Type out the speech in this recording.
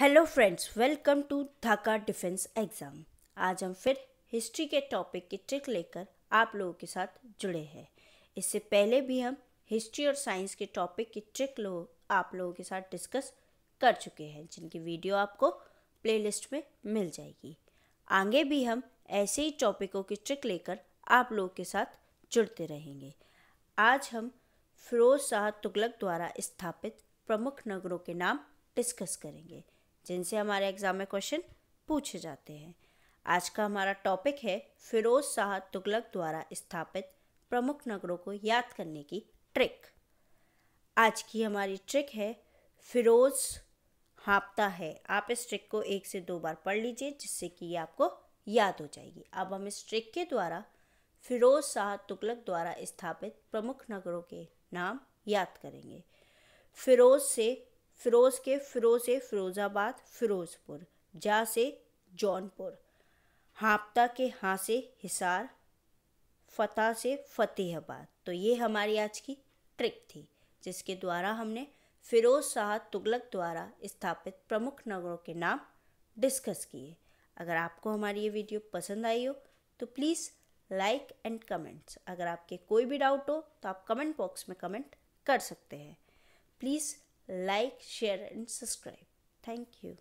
hello friends welcome to Dhaka defence exam आज हम फिर हिस्ट्री के टॉपिक की ट्रिक लेकर आप लोगों के साथ जुड़े हैं इससे पहले भी हम हिस्ट्री और साइंस के टॉपिक की ट्रिक लोग आप लोगों के साथ डिस्कस कर चुके हैं जिनकी वीडियो आपको प्लेलिस्ट में मिल जाएगी आगे भी हम ऐसे ही टॉपिकों की ट्रिक लेकर आप लोगों के साथ जुड़ते रहेंगे आज हम फिरोज शाह तुगलक द्वारा स्थापित प्रमुख नगरों के नाम डिस्कस करेंगे जिनसे हमारे एग्ज़ाम में क्वेश्चन पूछे जाते हैं आज का हमारा टॉपिक है फिरोज शाह तुगलक द्वारा स्थापित प्रमुख नगरों को याद करने की ट्रिक आज की हमारी ट्रिक है फिरोज़ हाँपता है आप इस ट्रिक को एक से दो बार पढ़ लीजिए जिससे कि ये आपको याद हो जाएगी अब हम इस ट्रिक के द्वारा फिरोज शाह तुगलक द्वारा स्थापित प्रमुख नगरों के नाम याद करेंगे फिरोज से फिरोज़ के फिरोज़ से फिरोज़ाबाद फिरोज़पुर जा से जौनपुर हाप्ता के हाँ से हिसार फतेह से फतेहाबाद तो ये हमारी आज की ट्रिक थी जिसके द्वारा हमने फिरोज़ शाह तुगलक द्वारा स्थापित प्रमुख नगरों के नाम डिस्कस किए अगर आपको हमारी ये वीडियो पसंद आई हो तो प्लीज़ लाइक एंड कमेंट्स अगर आपके कोई भी डाउट हो तो आप कमेंट बॉक्स में कमेंट कर सकते हैं please like share and subscribe thank you